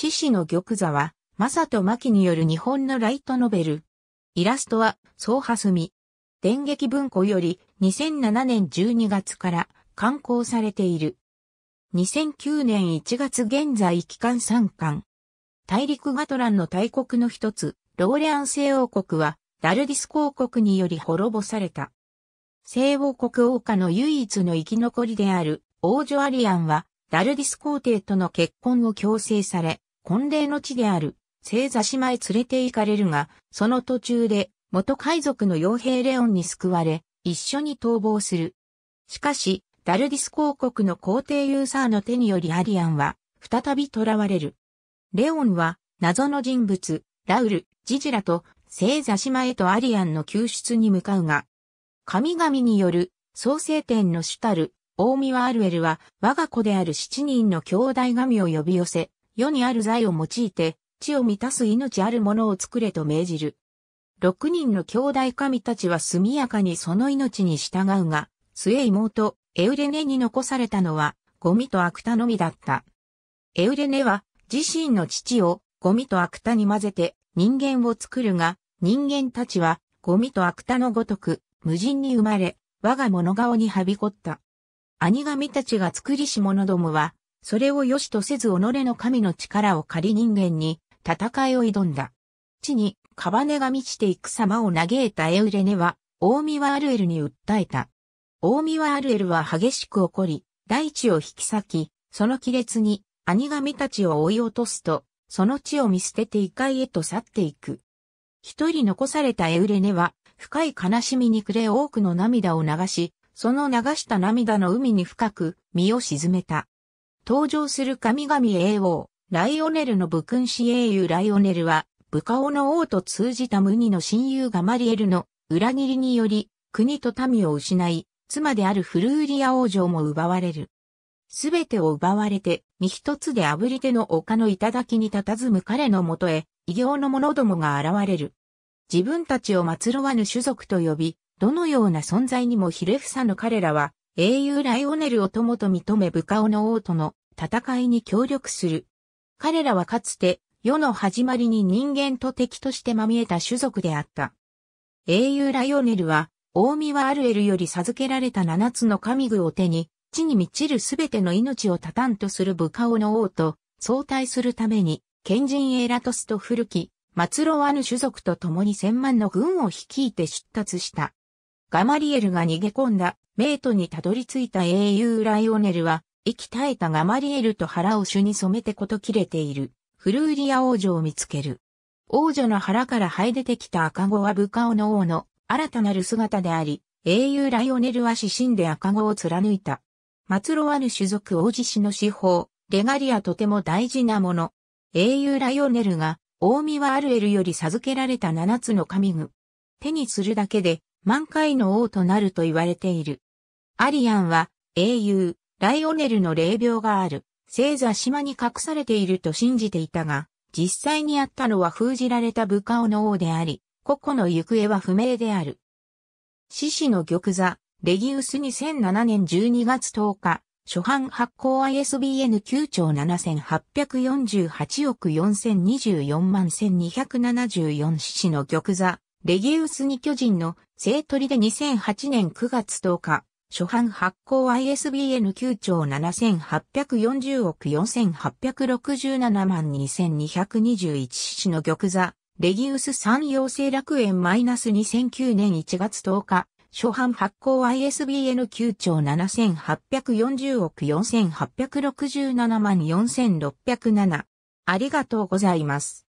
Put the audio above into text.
獅子の玉座は、正と牧による日本のライトノベル。イラストは、総はすみ。電撃文庫より、2007年12月から刊行されている。2009年1月現在期間3巻。大陸ガトランの大国の一つ、ローレアン西王国は、ダルディス公国により滅ぼされた。西王国王家の唯一の生き残りである、王女アリアンは、ダルディス皇帝との結婚を強制され、婚礼の地である、星座島へ連れて行かれるが、その途中で、元海賊の傭兵レオンに救われ、一緒に逃亡する。しかし、ダルディス公国の皇帝ユーサーの手によりアリアンは、再び囚われる。レオンは、謎の人物、ラウル、ジジラと、星座島へとアリアンの救出に向かうが、神々による、創生天の主たる、大見はアルエルは、我が子である七人の兄弟神を呼び寄せ、世にある財を用いて、地を満たす命あるものを作れと命じる。六人の兄弟神たちは速やかにその命に従うが、末妹、エウレネに残されたのは、ゴミとアクタのみだった。エウレネは、自身の父を、ゴミとアクタに混ぜて、人間を作るが、人間たちは、ゴミとアクタのごとく、無人に生まれ、我が物顔にはびこった。兄神たちが作りし者どもは、それを良しとせず己の神の力を借り人間に戦いを挑んだ。地に、カバネが満ちていく様を嘆いたエウレネは、大見ワアルエルに訴えた。大見ワアルエルは激しく怒り、大地を引き裂き、その亀裂に、兄神たちを追い落とすと、その地を見捨てて異界へと去っていく。一人残されたエウレネは、深い悲しみに暮れ多くの涙を流し、その流した涙の海に深く身を沈めた。登場する神々英王、ライオネルの武君子英雄ライオネルは、武王の王と通じた無二の親友ガマリエルの裏切りにより、国と民を失い、妻であるフルーリア王女も奪われる。すべてを奪われて、身一つで炙り手の丘の頂に佇む彼のもとへ、異形の者どもが現れる。自分たちを祀ろわぬ種族と呼び、どのような存在にもひれ伏さぬ彼らは、英雄ライオネルを友と認めブカオの王との戦いに協力する。彼らはかつて世の始まりに人間と敵としてまみえた種族であった。英雄ライオネルは、大見はアルエルより授けられた七つの神具を手に、地に満ちるすべての命を絶たんとする部下をの王と相対するために、賢人エラトスと古き、末路あヌ種族と共に千万の軍を率いて出立した。ガマリエルが逃げ込んだ、メイトにたどり着いた英雄ライオネルは、息絶えたガマリエルと腹を朱に染めてこと切れている、フルーリア王女を見つける。王女の腹から這い出てきた赤子はブカオの王の新たなる姿であり、英雄ライオネルは死神で赤子を貫いた。末路ある種族王子氏の司法、レガリアとても大事なもの。英雄ライオネルが、大見はアルエルより授けられた七つの神具。手にするだけで、満開の王となると言われている。アリアンは、英雄、ライオネルの霊病がある、星座島に隠されていると信じていたが、実際にあったのは封じられた武顔の王であり、個々の行方は不明である。獅子の玉座、レギウス2007年12月10日、初版発行 ISBN 9兆7848億4024万1274獅子の玉座、レギウスに巨人の聖取りで2008年9月10日、初版発行 ISBN 9兆7840億4867万2221市の玉座、レギウス産養成楽園マイナス2009年1月10日、初版発行 ISBN 9兆7840億4867万4607。ありがとうございます。